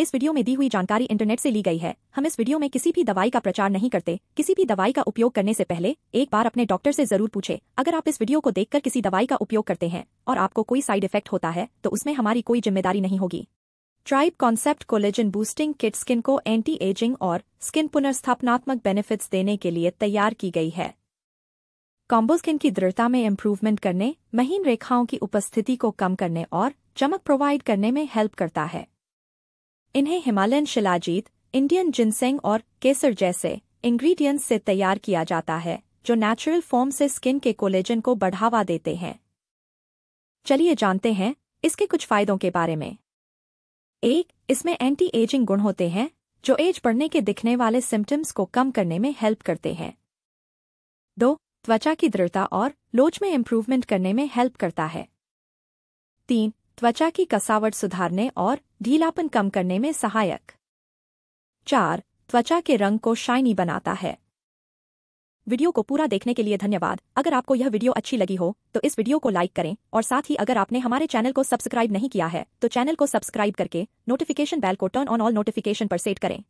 इस वीडियो में दी हुई जानकारी इंटरनेट से ली गई है हम इस वीडियो में किसी भी दवाई का प्रचार नहीं करते किसी भी दवाई का उपयोग करने से पहले एक बार अपने डॉक्टर से जरूर पूछे अगर आप इस वीडियो को देखकर किसी दवाई का उपयोग करते हैं और आपको कोई साइड इफेक्ट होता है तो उसमें हमारी कोई जिम्मेदारी नहीं होगी tribe concept collagen boosting kit skin को एंटी एजिंग और स्किन पुनर्स्थापनात्मक बेनिफिट्स देने के लिए तैयार की गई है कॉम्बो स्किन की दृढ़ता में इम्प्रूवमेंट करने महीन रेखाओं की उपस्थिति को कम करने और चमक प्रोवाइड करने में हेल्प करता है इन्हें हिमालयन शिलाजीत इंडियन जिनसेंग और केसर जैसे इंग्रेडिएंट्स से तैयार किया जाता है जो नेचुरल फॉर्म से स्किन के कोलेजन को बढ़ावा देते हैं चलिए जानते हैं इसके कुछ फायदों के बारे में एक इसमें एंटी एजिंग गुण होते हैं जो एज बढ़ने के दिखने वाले सिम्टम्स को कम करने में हेल्प करते हैं दो त्वचा की दृढ़ता और लोच में इम्प्रूवमेंट करने में हेल्प करता है तीन त्वचा की कसावट सुधारने और ढीलापन कम करने में सहायक चार त्वचा के रंग को शाइनी बनाता है वीडियो को पूरा देखने के लिए धन्यवाद अगर आपको यह वीडियो अच्छी लगी हो तो इस वीडियो को लाइक करें और साथ ही अगर आपने हमारे चैनल को सब्सक्राइब नहीं किया है तो चैनल को सब्सक्राइब करके नोटिफिकेशन बेल को टर्न ऑन ऑल नोटिफिकेशन पर सेट करें